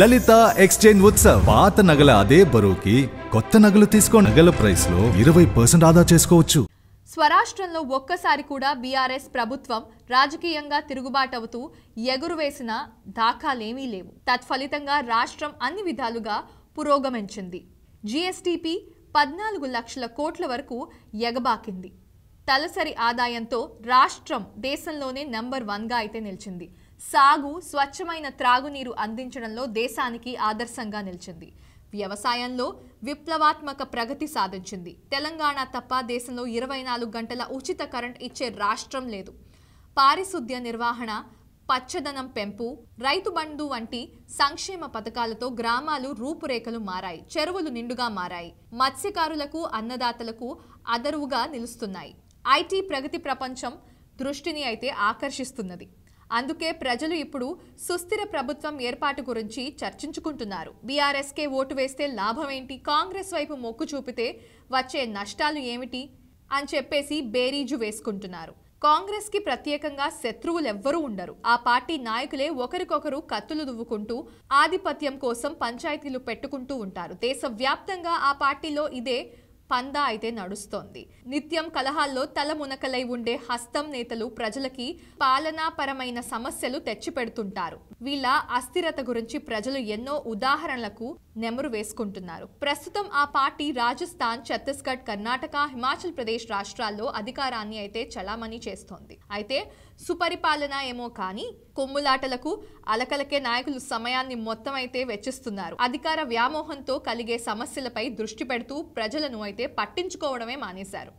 లలిత exchange Utsav పాత నగల అదే బరువుకి కొత్త నగలు తీసుకో నగల ప్రైస్ లో ఇరవై పర్సెంట్ ఆదా చేసుకోవచ్చు స్వరాష్ట్రంలో ఒక్కసారి కూడా బీఆర్ఎస్ ప్రభుత్వం రాజకీయంగా తిరుగుబాటవుతూ ఎగురువేసిన దాఖలేమీ లేవు తత్ఫలితంగా రాష్ట్రం అన్ని విధాలుగా పురోగమించింది జిఎస్టిపి పద్నాలుగు లక్షల కోట్ల వరకు ఎగబాకింది తలసరి ఆదాయంతో రాష్ట్రం దేశంలోనే నెంబర్ వన్గా అయితే నిలిచింది సాగు స్వచ్ఛమైన త్రాగునీరు అందించడంలో దేశానికి ఆదర్శంగా నిలిచింది వ్యవసాయంలో విప్లవాత్మక ప్రగతి సాధించింది తెలంగాణ తప్ప దేశంలో ఇరవై నాలుగు గంటల ఉచిత కరెంట్ ఇచ్చే రాష్ట్రం లేదు పారిశుద్ధ్య నిర్వహణ పచ్చదనం పెంపు రైతు బంధు వంటి సంక్షేమ పథకాలతో గ్రామాలు రూపురేఖలు మారాయి చెరువులు నిండుగా మారాయి మత్స్యకారులకు అన్నదాతలకు అదరువుగా నిలుస్తున్నాయి ఐటీ ప్రగతి ప్రపంచం దృష్టిని అయితే ఆకర్షిస్తున్నది అందుకే ప్రజలు ఇప్పుడు సుస్థిర ప్రభుత్వం ఏర్పాటు గురించి చర్చించుకుంటున్నారు బీఆర్ఎస్కే ఓటు వేస్తే లాభమేంటి కాంగ్రెస్ వైపు మొక్కు చూపితే వచ్చే నష్టాలు ఏమిటి అని చెప్పేసి బేరీజు వేసుకుంటున్నారు కాంగ్రెస్కి ప్రత్యేకంగా శత్రువులెవ్వరూ ఉండరు ఆ పార్టీ నాయకులే ఒకరికొకరు కత్తులు దువ్వుకుంటూ ఆధిపత్యం కోసం పంచాయతీలు పెట్టుకుంటూ ఉంటారు దేశవ్యాప్తంగా ఆ పార్టీలో ఇదే పందా అయితే నడుస్తోంది నిత్యం కలహాల్లో తల మునకలై ఉండే హస్తం నేతలు ప్రజలకి పాలనాపరమైన సమస్యలు తెచ్చిపెడుతుంటారు వీళ్ళ అస్థిరత గురించి ప్రజలు ఎన్నో ఉదాహరణలకు నెమరు వేసుకుంటున్నారు ప్రస్తుతం ఆ పార్టీ రాజస్థాన్ ఛత్తీస్గఢ్ కర్ణాటక హిమాచల్ ప్రదేశ్ రాష్ట్రాల్లో అధికారాన్ని అయితే చలామణి చేస్తోంది అయితే సుపరిపాలన ఏమో కానీ కొమ్ములాటలకు అలకలకే నాయకులు సమయాన్ని మొత్తం అయితే వెచ్చిస్తున్నారు అధికార వ్యామోహంతో కలిగే సమస్యలపై దృష్టి పెడుతూ ప్రజలను అయితే అయితే పట్టించుకోవడమే మానేశారు